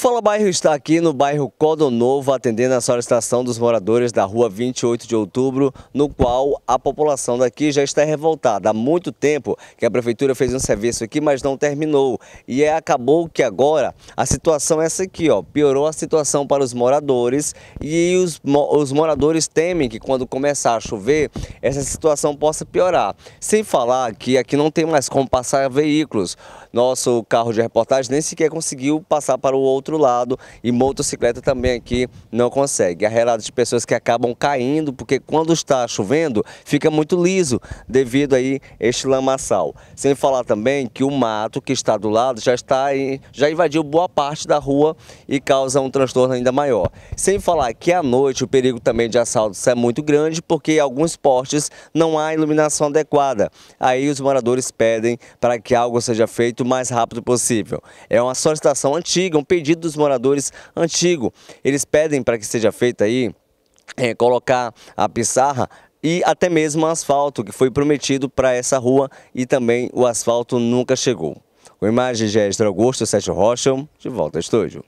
Fala Bairro está aqui no bairro Codonovo, atendendo a solicitação dos moradores da rua 28 de outubro, no qual a população daqui já está revoltada. Há muito tempo que a prefeitura fez um serviço aqui, mas não terminou. E é, acabou que agora a situação é essa aqui, ó. Piorou a situação para os moradores e os, os moradores temem que quando começar a chover, essa situação possa piorar. Sem falar que aqui não tem mais como passar veículos. Nosso carro de reportagem nem sequer conseguiu passar para o outro outro lado e motocicleta também aqui não consegue. Há relatos de pessoas que acabam caindo porque quando está chovendo fica muito liso devido aí este lamaçal. Sem falar também que o mato que está do lado já está já invadiu boa parte da rua e causa um transtorno ainda maior. Sem falar que à noite o perigo também de assaltos é muito grande porque alguns postes não há iluminação adequada. Aí os moradores pedem para que algo seja feito o mais rápido possível. É uma solicitação antiga, um pedido pedido dos moradores antigo. Eles pedem para que seja feita aí, é, colocar a pissarra e até mesmo o asfalto que foi prometido para essa rua e também o asfalto nunca chegou. O Imagem Gestor Augusto Sérgio Rocha, de volta ao estúdio.